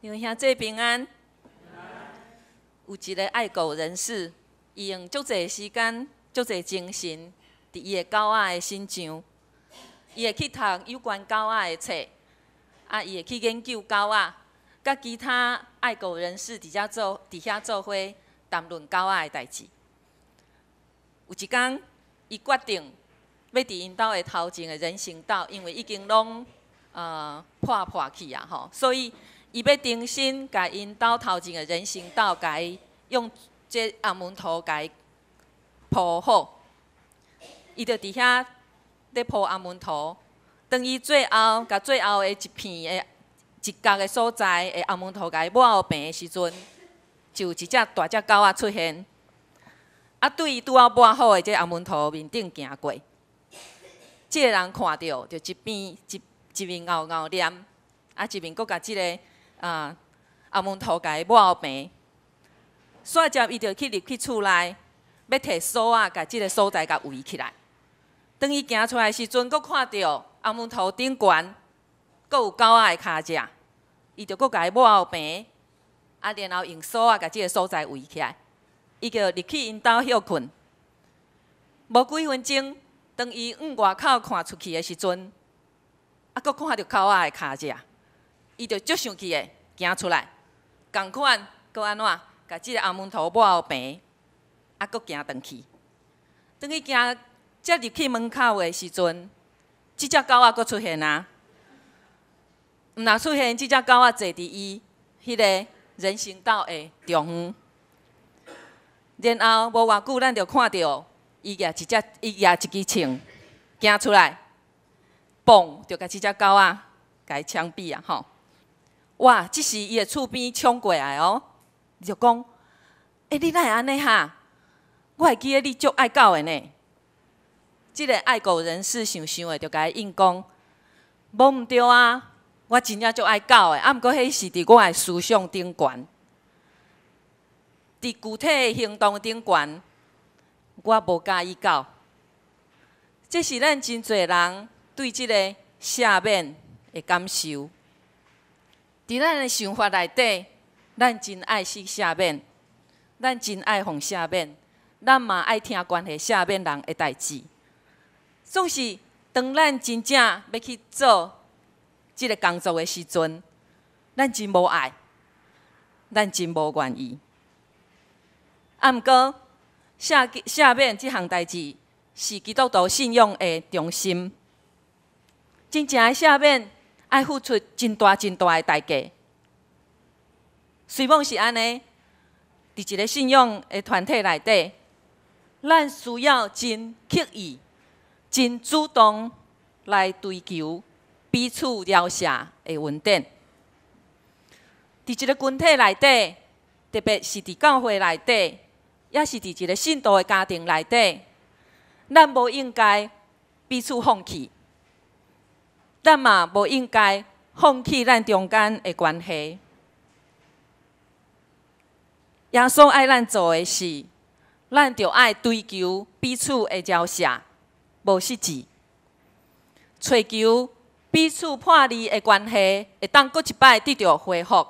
因兄像平安，有一个爱狗人士，伊用足侪时间、足侪精神，伫伊个狗仔身上，伊会去读有关狗仔的册，啊，伊会去研究狗仔，甲其他爱狗人士伫遮做伫遐做伙谈论狗仔的代志。有一天，伊决定要伫因兜的头前的人行道，因为已经拢呃破破去啊吼，所以。伊要重新甲因家头前个人行道，甲用即暗门土甲铺好。伊就伫遐在铺暗门土，当伊最后甲最后的一片诶一角的所在诶阿门土甲抹好平的时阵，就有一只大只狗仔出现，啊，对伊拄啊抹好诶即暗门土面顶行过，即个人看到就一边一一边咬咬脸，啊，一边搁甲即个。啊！阿门头家抹后边，所以伊就去入去厝内，要摕锁啊，甲即个所在甲围起来。当伊行出来时阵，佫看到阿门头顶悬，佫有狗仔的脚爪，伊就佫家抹后边，啊，然后用锁啊，甲即个所在围起来。伊就入去因兜休困，无几分钟，当伊往外口看出去的时阵，啊，佫看到狗仔的脚爪。伊就足生气诶，行出来，共款阁安怎，共即个阿门头抹后爿，啊，阁行转去，等伊行接入去门口的时阵，即只狗仔阁出现啊！若出现即只狗仔坐伫伊迄个人行道的中央，然后无偌久，咱就看到伊也一只，伊也一支枪，行出来，嘣，就共即只狗仔共枪毙啊！吼！哇！即时伊个厝边冲过来哦，就讲：“哎，你会安尼哈？我会记得你足爱狗的呢。”即个爱狗人士想想的，就伊应讲：“无毋对啊，我真正足爱狗的。啊，毋过迄是伫我个思想顶悬，伫具体行动顶悬，我无介意狗。”这是咱真侪人对即个下面的感受。在咱的想法里底，咱真爱去下面，咱真爱往下面，咱嘛爱听关系下面人的代志。总是当咱真正要去做即个工作的时阵，咱真无爱，咱真无愿意。毋过下下面即项代志是基督徒信仰的中心，真正下面。爱付出真大、真大诶代价，虽说是安尼，伫一个信仰诶团体内底，咱需要真刻意、真主动来追求彼此了伤诶稳定。伫一个群体内底，特别是伫教会内底，也是伫一个信徒诶家庭内底，咱无应该彼此放弃。咱嘛无应该放弃咱中间的关系。耶稣爱咱做的是，咱就爱追求彼此的交涉，无失职。追求彼此破裂的关系，会当过一摆得着恢复，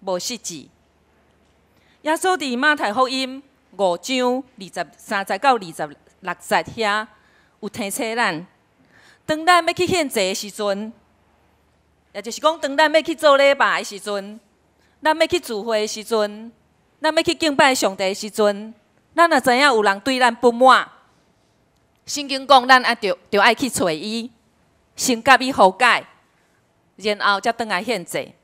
无失职。耶稣伫马太福音五章二十三十到二十六节遐有提醒咱。当咱要去献祭的时阵，也就是讲，当咱要去做礼拜的时阵，咱要去聚会的时阵，咱要去敬拜上帝的时阵，咱也知影有人对咱不满。圣经讲，咱也着着爱去找伊，先甲伊和解，然后才当来献祭。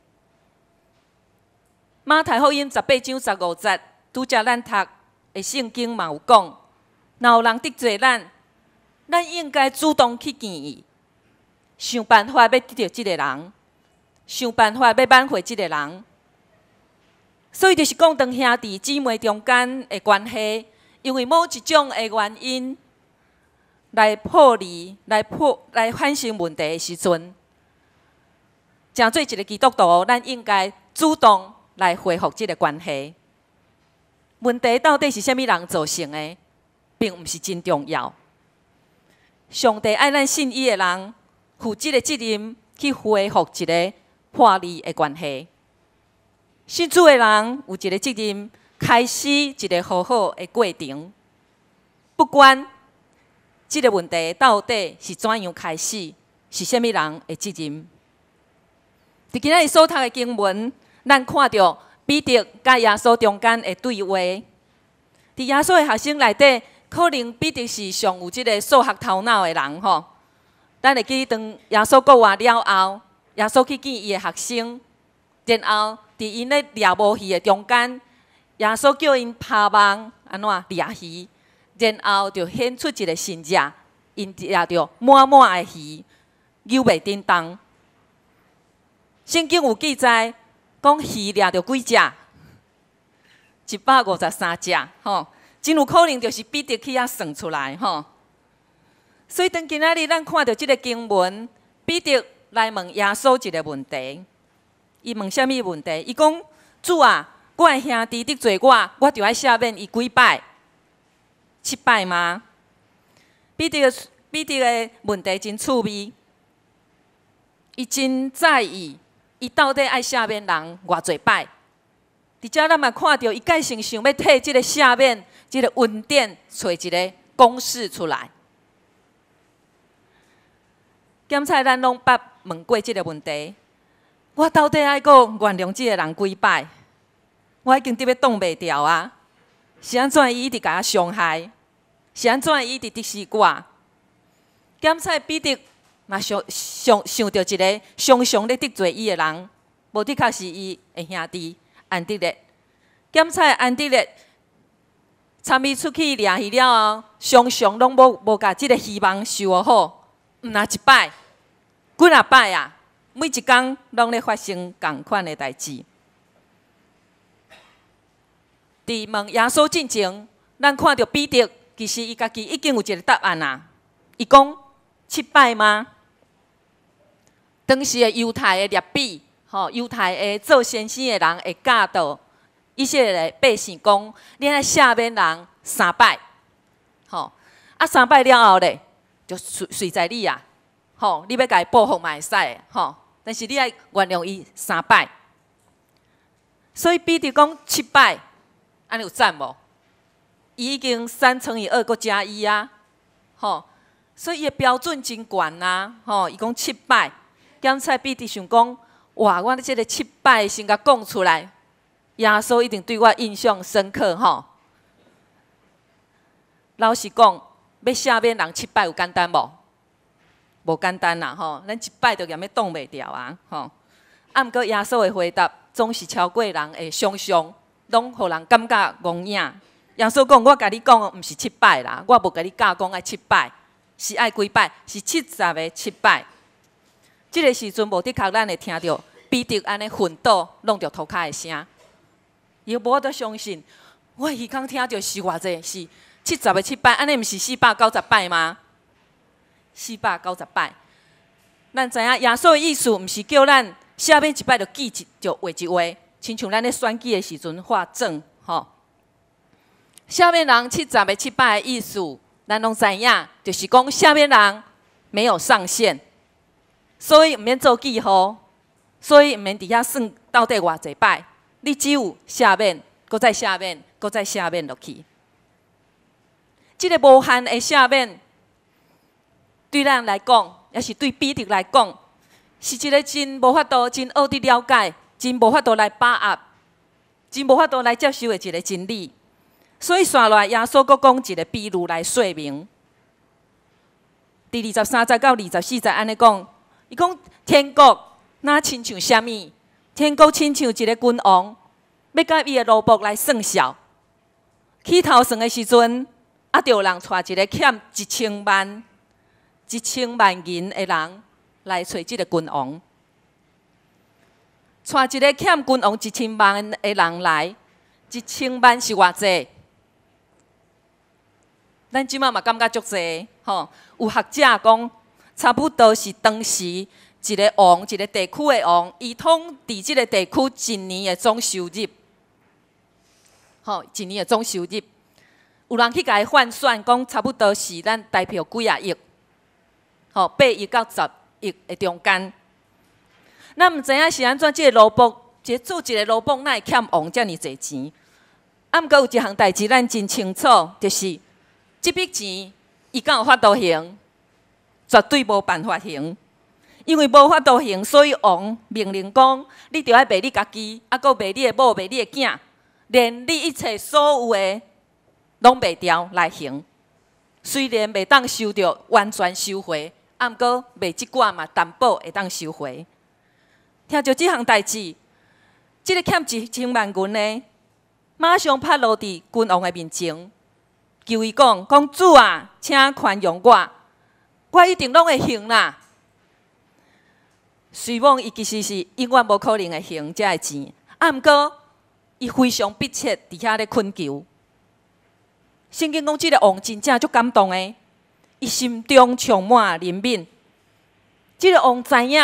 马太福音十八章十五节，拄则咱读的圣经嘛有讲，若有人得罪咱？咱应该主动去见伊，想办法要得到即个人，想办法要挽回即个人。所以，就是讲，当兄弟姊妹中间的关系，因为某一种的原因来破裂、来破、来发生问题的时阵，诚做一个基督徒，咱应该主动来恢复即个关系。问题到底是甚物人造成的，并毋是真重要。上帝爱咱信伊的人，负即个责任去恢复一个破裂的关系。信主的人有一个责任，开始一个好好的过程。不管即个问题到底是怎样开始，是甚物人的责任？在今日所读的经文，咱看到彼得甲耶稣中间的对话，在耶稣的学生里底。可能必定是上有即个数学头脑的人吼。等下记当耶稣讲完了后，耶稣去见伊的学生，然后伫因咧掠无鱼的中间，耶稣叫因拍网安怎掠鱼，然后就现出一个神迹，因掠到满满的鱼，游袂叮当。圣经有记载，讲鱼掠到几只？一百五十三只吼。真有可能就是彼得去遐算出来，吼！所以当今仔日咱看到即个经文，彼得来问耶稣一个问题，伊问虾物问题？伊讲主啊，我兄弟得罪我，我就爱下面伊几摆，七摆吗？彼得彼得诶问题真趣味，伊真在意，伊到底爱下面人偌济摆？伫遮咱嘛看到伊个性想要替即个下面。即个稳定，找一个公式出来。检埔咱拢把问过即个问题，我到底要搁原谅即个人几摆？我已经得要挡袂牢啊！是安怎伊一直甲我伤害？是安怎伊一直敌视我？检埔寨彼得嘛想想想着一个常常咧得罪伊的人，无的确是伊的兄弟安迪烈。检埔安迪烈。参与出去掠去了，常常拢无无甲这个希望收好。毋若一摆，几啊摆啊？每一工拢咧发生共款的代志。伫问耶稣进前，咱看到彼得，其实伊家己已经有一个答案啊。伊讲七拜吗？当时的犹太的立比，吼犹太的做先生的人会教导。伊些嘞百姓讲，你爱下面人三拜，吼，啊三拜了后咧，就随随在你啊，吼，你要甲伊报复嘛会使，吼，但是你爱原谅伊三拜，所以比得讲七拜，安尼有赞无？伊已经三乘以二个加一啊，吼，所以伊的标准真悬啊，吼，伊讲七拜，刚才比得想讲，哇，我哩个七拜先甲讲出来。耶稣一定对我印象深刻，吼！老实讲，要赦免人七百有简单无？无简单啦，吼！咱一拜就嫌咪挡袂掉啊，吼！啊、毋过耶稣的回答，总是超过人的想象，拢予人感觉怣影。耶稣讲，我甲你讲个毋是七百啦，我无甲你教讲个七百，是爱几百，是七十个七百。即个时阵无的确咱会听到彼得安尼奋斗弄着涂骹的声。要无，得相信。我耳光听着是偌济，是七十个七百，安尼毋是四百九十拜吗？四百九十拜。咱知影耶稣的意思，毋是叫咱下面一摆就记一就画一画，亲像咱咧算计的时阵画正，吼。下面人七十个七百的意思，咱拢知影，就是讲下面人没有上限，所以毋免做记号，所以毋免伫遐算到底偌济拜。你只有下面，搁再下面，搁再下面落去。这个无限的下面，对咱来讲，也是对彼得来讲，是一个真无法度、真恶的了解，真无法度来把握，真无法度来接受的一个真理。所以下来耶稣搁讲一个比喻来说明。第二十三章到二十四章安尼讲，伊讲天国那亲像虾物。天国亲像一个君王，要甲伊个萝卜来算数。起头算的时阵，啊，就有人带一个欠一千万、一千万银的人来找这个君王。带一个欠君王一千万的人来，一千万是偌济？咱即满嘛感觉足济，吼！有学者讲，差不多是当时。一个王，一个地区的王，伊通伫即个地区一年的总收入，吼，一年的总收入，有人去甲伊换算，讲差不多是咱代票几啊亿，吼，八亿到十亿的中间。咱毋知影是安怎，即个萝卜，即做一个萝卜，会欠王遮尔侪钱。啊，毋过有一项代志，咱真清楚，就是即笔钱伊敢有法度行，绝对无办法行。因为无法度行，所以王命令讲：，你就要卖你家己，啊，个卖你的某，卖你的囝，连你一切所有的拢卖掉来行。虽然未当收着完全收回，毋过卖即寡嘛，担保会当收回。听着即项代志，即个欠一千万金呢，马上拍落伫君王的面前，求伊讲：，讲主啊，请宽容我，我一定拢会行啦。希望伊其实是永远无可能会还遮的钱，啊，毋过伊非常迫切伫遐咧困求。圣经讲即个王真正足感动诶，伊心中充满怜悯。即个王知影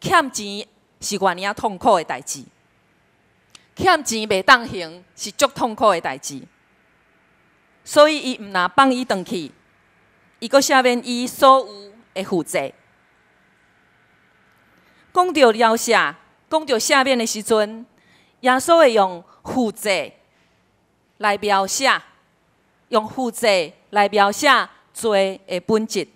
欠钱是偌尔痛苦诶代志，欠钱未当还是足痛苦诶代志，所以伊毋若放伊回去，伊阁赦免伊所有诶负债。讲到描写，讲到下面的时阵，耶稣会用负债来描写，用负债来描写罪的本质。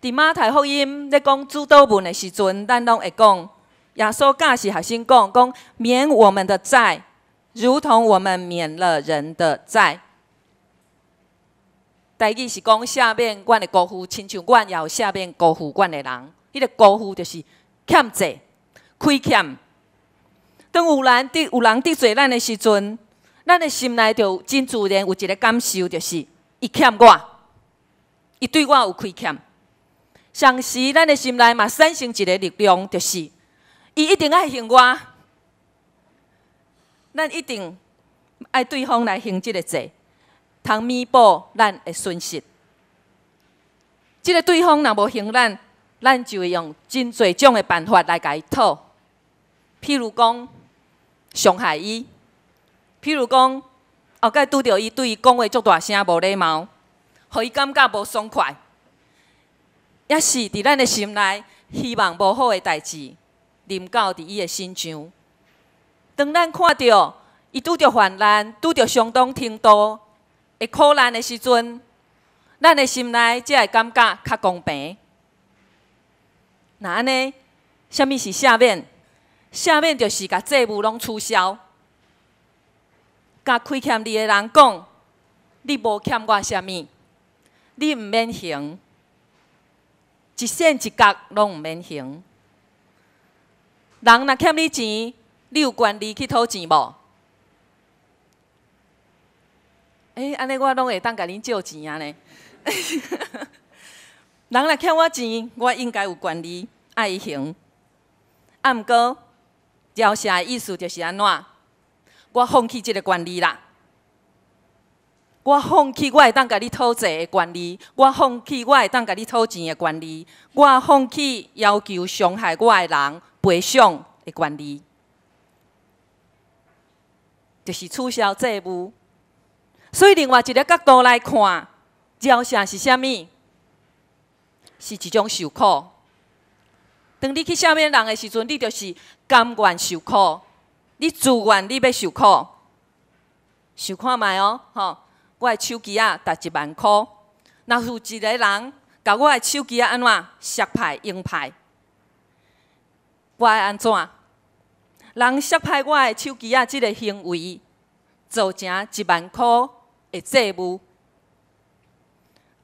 在马太福音咧讲主道文的时阵，咱拢会讲耶稣教是学生讲，讲免我们的债，如同我们免了人的债。第二是讲下面阮的高父，亲像阮也有下面高父阮的人，迄个高父就是。欠债、亏欠，当有人伫有人伫做咱的时阵，咱的心内就真自然有一个感受，就是伊欠我，伊对我有亏欠。同时，咱的心内嘛产生一个力量，就是伊一定爱还我，咱一定爱对方来还即个债，通弥补咱的损失。即个对方若无还咱，咱就会用真侪种的办法来甲伊讨，譬如讲伤害伊，譬如讲后盖拄到伊对伊讲话足大声，无礼貌，互伊感觉无爽快，也是伫咱的心内希望无好的代志临到伫伊的身上。当咱看到伊拄到患难、拄到相当挺多的苦难的时阵，咱的心内才会感觉较公平。那尼，什物是下面？下面就是甲债务拢取消，甲亏欠你的人讲，你无欠我什物，你毋免还，一线一角拢毋免还。人若欠你钱，你有权利去讨钱无？哎，安尼我拢会当甲你借钱安呢。人若欠我钱，我应该有权利。爱行，啊，毋过，饶舌嘅意思就是安怎？我放弃即个权利啦，我放弃我会当甲你讨债的权利，我放弃我会当甲你讨钱的权利，我放弃要求伤害我的人赔偿的权利，就是取消债务。所以，另外一个角度来看，饶舌是虾物？是一种受苦。当你去赦免人的时阵，你就是甘愿受苦，你自愿你要受苦，想看觅哦。吼，我的手机啊值一万块，若有一个人，甲我的手机啊安怎摔歹、用歹，我安怎？人摔歹我的手机啊，即个行为造成一万块的债务。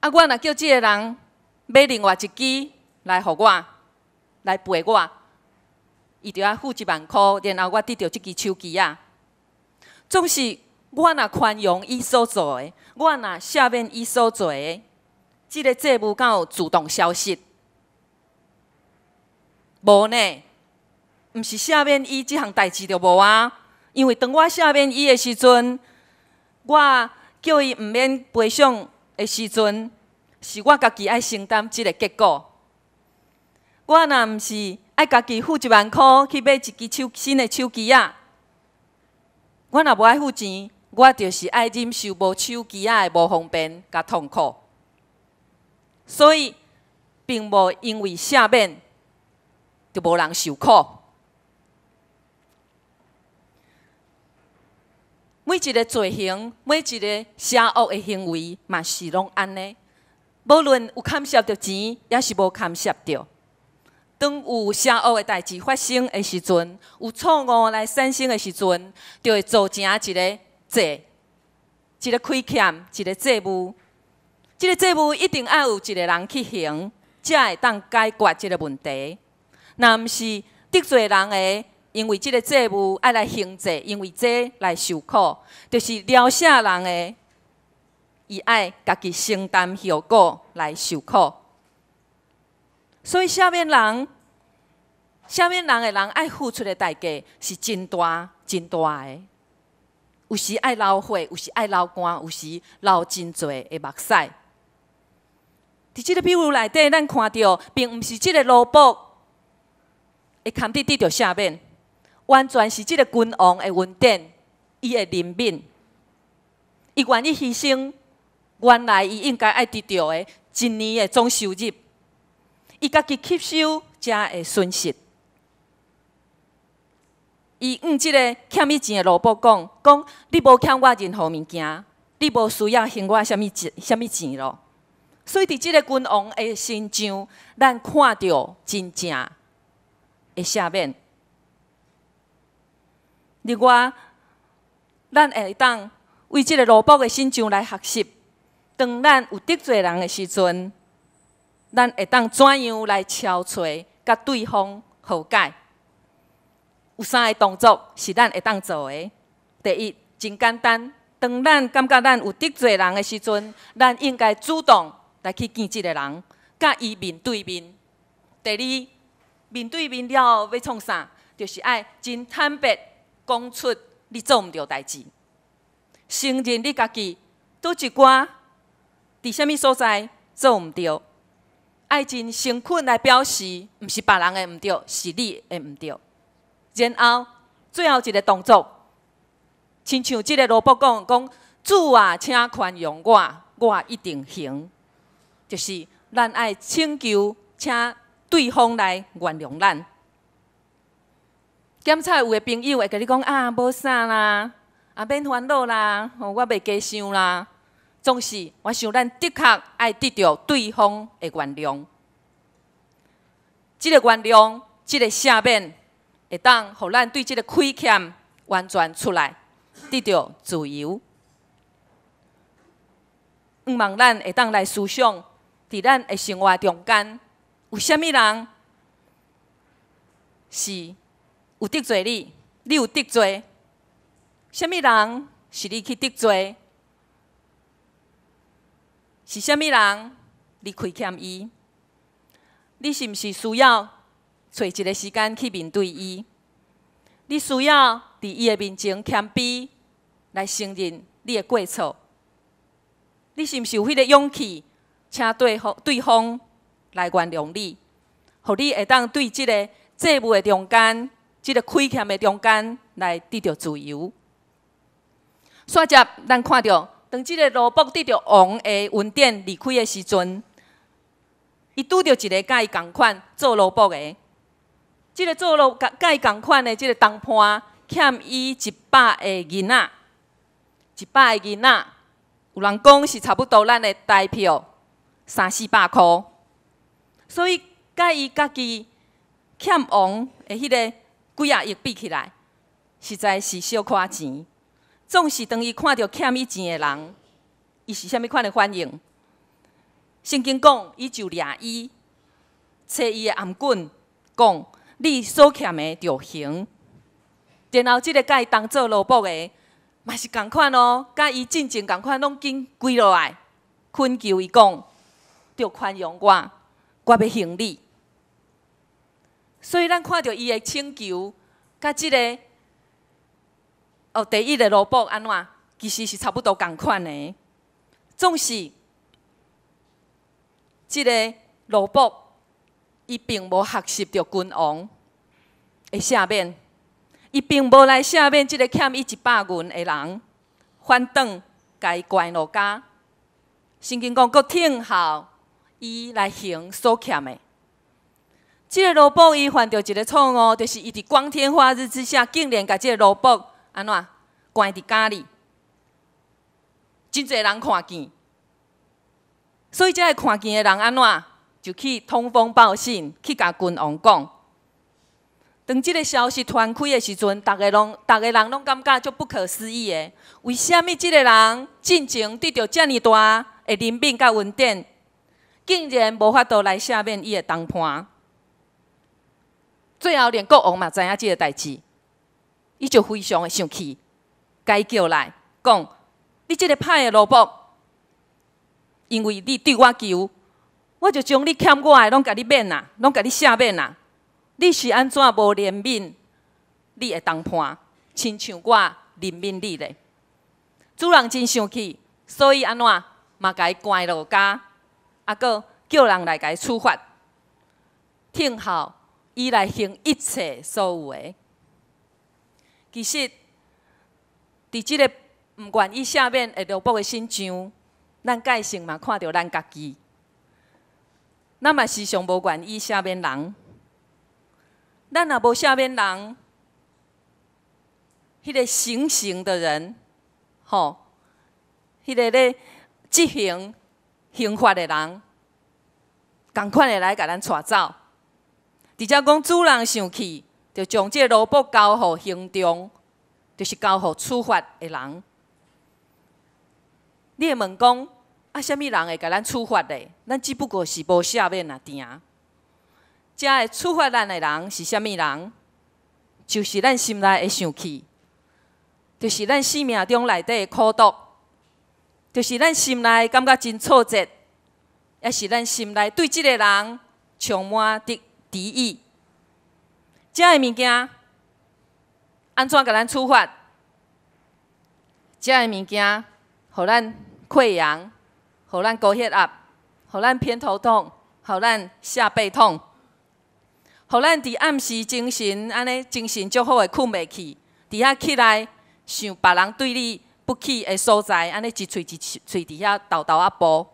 啊，我若叫即个人买另外一支来互我。来赔我，伊就要付一万块，然后我得到即支手机啊。总是我若宽容伊所做诶，我若赦免伊所做诶，即个债务敢有主动消失？无呢，毋是赦免伊即项代志就无啊。因为当我赦免伊诶时阵，我叫伊毋免赔偿诶时阵，是我家己爱承担即个结果。我若毋是爱家己付一万箍去买一支手新的手机仔，我若无爱付钱，我就是爱忍受无手机仔的无方便佮痛苦。所以，并无因为赦免就无人受苦。每一个罪行，每一个邪恶的行为，嘛是拢安尼，无论有坎杀着钱，也是无坎杀着。当有邪恶的代志发生的时候，有错误来产生的时候，就会造成一个债，一个亏欠，一个债务。这个债务一定要有一个人去行，才会当解决这个问题。若毋是得罪人的，因为即个债务要来行债，因为债来受苦，就是了下人的，要家己承担后果来受苦。所以下面人，下面人的人爱付出的代价是真大真大的。有时爱流血，有时爱流汗，有时流真侪的目屎。伫即个比如内底，咱看到并毋是即个萝卜会牵伫伫到下面，完全是即个君王的稳定，伊的人民，伊愿意牺牲，原来伊应该爱伫到的一年的总收入。伊家己吸收遮会讯息，伊用即个欠伊钱的萝伯讲，讲你无欠我任何物件，你无需要还我什物钱，什物钱咯。所以伫即个君王的身上，咱看到真正的下面。另外，咱会当为即个萝伯的身上来学习，当咱有得罪人的时阵。咱会当怎样来敲锤，甲对方和解？有三个动作是咱会当做的。第一，真简单，当咱感觉咱有得罪人的时阵，咱应该主动来去见即个人，甲伊面对面。第二，面对面了要创啥？就是爱真坦白，讲出你做毋到代志，承认你家己拄一寡，伫虾物所在做毋到。爱真诚恳来表示，毋是别人的毋对，是你的毋对。然后最后一个动作，亲像即个萝卜讲，讲主啊，请宽容我，我一定行。就是咱爱请求，请对方来原谅咱。检查有诶朋友会跟你讲啊，无啥啦，啊免烦恼啦，我袂加想啦。总是，我想咱的确爱得到对方的原谅。这个原谅，这个赦免，会当让咱对即个亏欠完全出来，得到自由。毋望咱会当来思想，在咱的生活中间，有甚么人是有得罪你？你有得罪？甚么人是你去得罪？是甚物人？你亏欠伊？你是毋是需要找一个时间去面对伊？你需要伫伊的面前谦卑，来承认你的过错。你是毋是有迄个勇气，请对方对方来原谅你，互你会当对即个债务的中间，即个亏欠的中间来得到自由。所以，咱看到。当即个萝卜得到王的允典离开的时阵，伊拄到一个甲伊共款做萝卜的，即个做萝卜甲伊共款的即个同伴欠伊一百个银仔，一百个银仔，有人讲是差不多咱的代票三四百块，所以甲伊家己欠王的迄个几啊亿比起来，实在是小可钱。总是当伊看到欠伊钱的人，伊是虾米款的反应？圣经讲，伊就掠伊，揣伊的暗棍，讲你所欠的就还。然后即个佮伊当做萝卜的，嘛是共款咯。佮伊进前共款，拢紧跪落来，恳求伊讲，要宽容我，我要行你。所以咱看到伊的请求，佮即个。哦，第一个萝卜安怎？其实是差不多同款的。总是，即个萝卜，伊并无学习到君王的下面，伊并无来下面即个欠伊一百文的人反转改官落家。圣经讲，搁听候伊来行所欠的。这个萝卜伊犯着一个错误，就是伊伫光天化日之下，竟然甲即个萝卜。安怎关伫家里？真侪人看见，所以这下看见的人安怎就去通风报信，去甲君王讲。当即个消息传开的时阵，逐个拢，逐个人拢感觉就不可思议的。为什物即个人进前得到遮尔大的人变甲稳定，竟然无法度来下面伊的谈判？最后连国王嘛知影即个代志。伊就非常生气，该叫来讲，你即个歹的萝卜，因为你对我求，我就将你欠我的拢甲你免啦，拢甲你赦免啦。你是安怎无怜悯？你会当判，亲像我怜悯你咧。主人真生气，所以安怎嘛该关落家，啊个叫人来该处罚。听候伊来行一切所有的。其实，伫即个毋愿意下面会落步的身上，咱百性嘛看到咱家己，咱嘛时常无愿意下面人，咱也无下面人，迄个行刑的人，吼，迄个咧执行刑法的人，赶快来甲咱带走。直接讲主人生气。就将这萝卜交予行中，就是交予处罚的人。你会问讲，啊，什物人会甲咱处罚的？咱只不过是无下面啊点。遮会处罚咱的人是甚物人？就是咱心内会生气，就是咱生命中内底的苦毒，就是咱心内感觉真挫折，也是咱心内对即个人充满的敌意。遮的物件，安怎甲咱处罚？遮的物件，予咱溃疡，予咱高血压，予咱偏头痛，予咱下背痛，予咱伫暗时精神安尼，精神足好个困袂去，伫遐起来想别人对你不起的所在，安尼一喙一喙伫遐下豆豆啊播，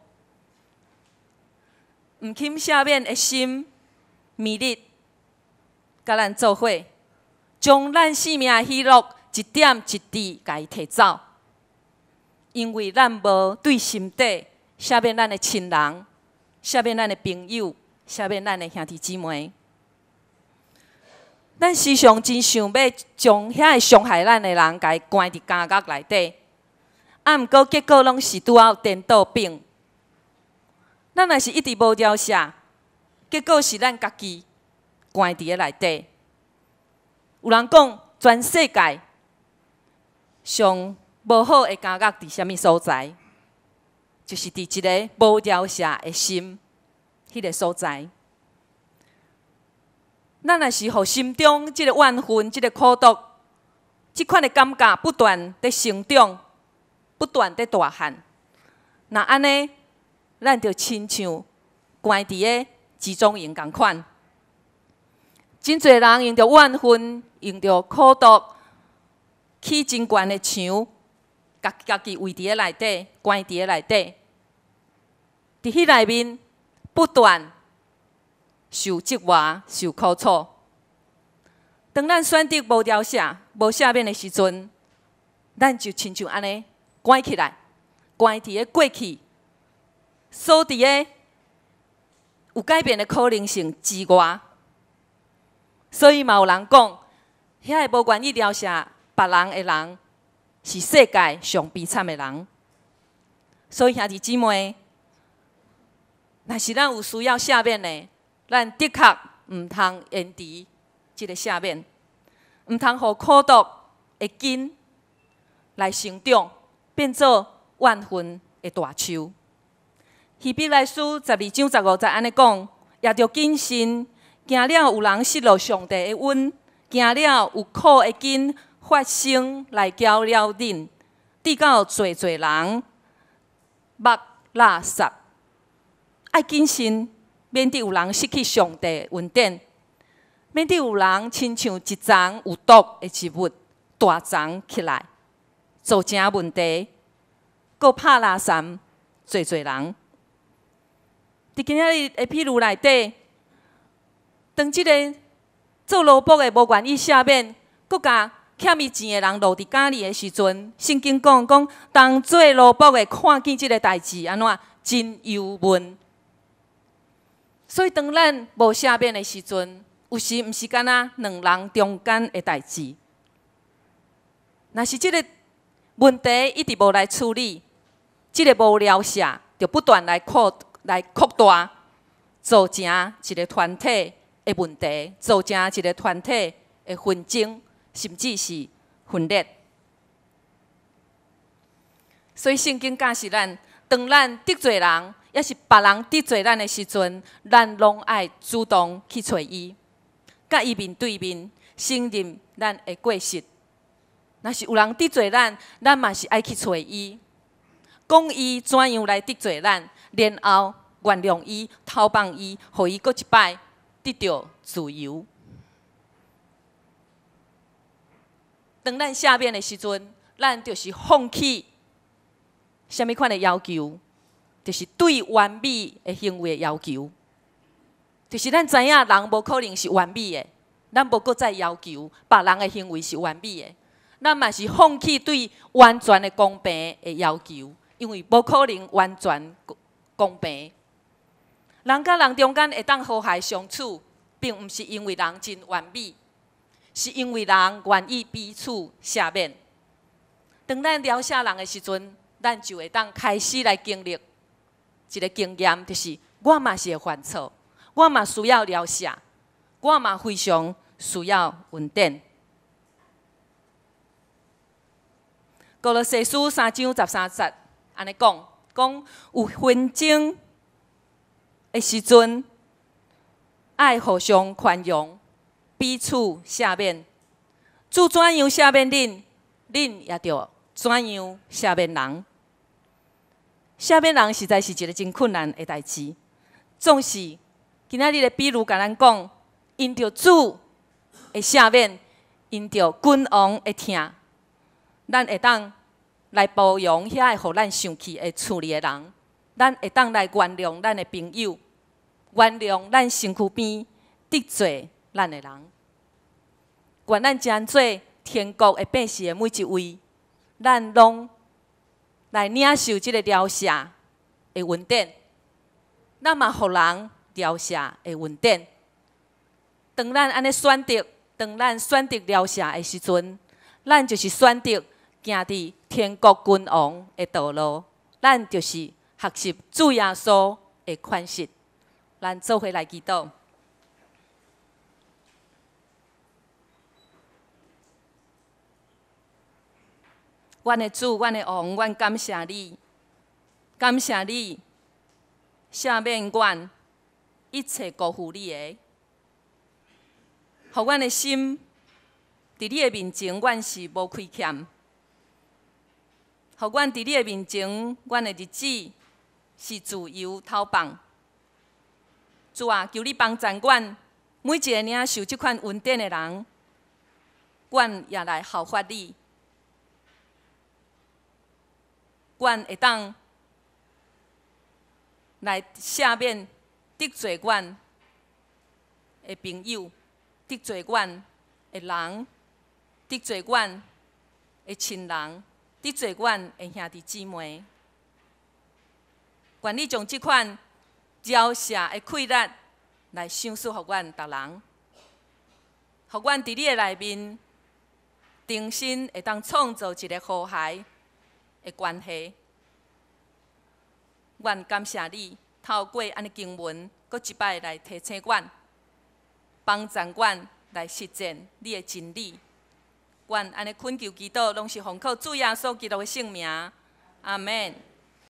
毋轻下面的心，迷丽。甲咱做伙，将咱性命希乐一点一滴，甲伊摕走。因为咱无对心底，下面咱诶亲人，下面咱诶朋友，下面咱诶兄弟姊妹，咱时常真想要将遐诶伤害咱诶人，甲关伫监狱内底。啊，毋过结果拢是都有颠倒病。咱若是一直无掉下，结果是咱家己。关伫在内底，有人讲全世界上无好的感觉伫什物所在？就是伫一个无凋谢的心，迄个所在。咱若是互心中即个怨恨，即个苦毒，即款的感觉不断伫成长，不断伫大汉。若安尼，咱就亲像关伫在集中营共款。真侪人用着怨恨，用着苦毒，起真悬的墙，家家己围伫嘞内底，关伫嘞内底。伫迄内面不断受折磨，受苦楚。当咱选择无条下，无下面的时阵，咱就亲像安尼关起来，关伫嘞过去，锁伫嘞有改变的可能性之外。所以嘛，有人讲，遐个无管你凋谢，别人的人是世界上悲惨的人。所以，兄弟姊妹，若是咱有需要下面的，咱的确毋通延迟，即个下面毋通互枯毒嘅根来成长，变做万份的大树。希伯来书十二章十五节安尼讲，也着谨慎惊了，有人失落上帝的恩；惊了，有苦的根发生来交了恁，地到侪侪人，目垃圾，爱谨慎，免得有人失去上帝恩典，免得有人亲像一丛有毒的植物，大长起来，造成问题，搁拍垃圾，侪侪人。伫今仔日的譬如内底。当即个做萝卜的无愿意下面，阁甲欠伊钱的人落伫家里的时阵，圣经讲讲，当做萝卜的看见即个代志，安怎真忧闷。所以当咱无下面的时阵，有时毋是干若两人中间的代志。若是即个问题一直无来处理，即个无聊下，就不断来扩来扩大，造成一个团体。的问题造成一个团体的纷争，甚至是分裂。所以圣经教示咱，当咱得罪人，也是别人得罪咱的时阵，咱拢爱主动去找伊，甲伊面对面承认咱的过失。若是有人得罪咱，咱嘛是爱去找伊，讲伊怎样来得罪咱，然后原谅伊、偷放伊，予伊佫一摆。得到自由。当咱下面的时阵，咱就是放弃什么款的要求，就是对完美的行为的要求。就是咱知影人无可能是完美的，咱无再要求别人的行为是完美的。咱嘛是放弃对完全的公平的要求，因为无可能完全公平。人佮人中间会当和谐相处，并毋是因为人真完美，是因为人愿意彼此赦免。当咱了解人的时阵，咱就会当开始来经历一个经验，就是我嘛是会犯错，我嘛需要了解，我嘛非常需要稳定。《噶罗西书》三章十三节安尼讲，讲有分争。的时阵，爱互相宽容，彼此赦免。主怎样赦免恁，恁也着怎样赦免人。赦免人实在是一个真困难的代志。总是今仔日的，比如甲咱讲，因着主的赦免，因着君王的疼，咱会当来包容遐，互咱生气会处理的人。咱会当来原谅咱的朋友，原谅咱身躯边得罪咱的人，愿咱真做天国的百姓的每一位，咱拢来领受即个疗谢的稳定，咱嘛予人疗谢的稳定。当咱安尼选择，当咱选择疗谢的时阵，咱就是选择行伫天国君王的道路，咱就是。学习主耶稣的款式。咱做回来祈祷。阮嘅主，阮嘅王，阮感谢你，感谢你，赦免阮一切辜负你嘅，互阮嘅心，伫你嘅面前，阮是无亏欠，互阮伫你嘅面前，阮嘅日子。是自由投放，谁啊！求你帮展馆，每一个领受这款文电的人，馆也来效法你，馆会当来下面得罪馆的朋友，得罪馆的人，得罪馆的亲人，得罪馆的兄弟姊妹。管你从即款饶涉的困难来相处，予阮达人，予阮伫你的内面，重新会当创造一个和谐的关系。阮感谢你，透过安尼经文，搁一摆来提醒阮，帮助阮来实践你的真理。阮安尼恳求基督，拢是奉靠主耶稣基督的圣名。阿门。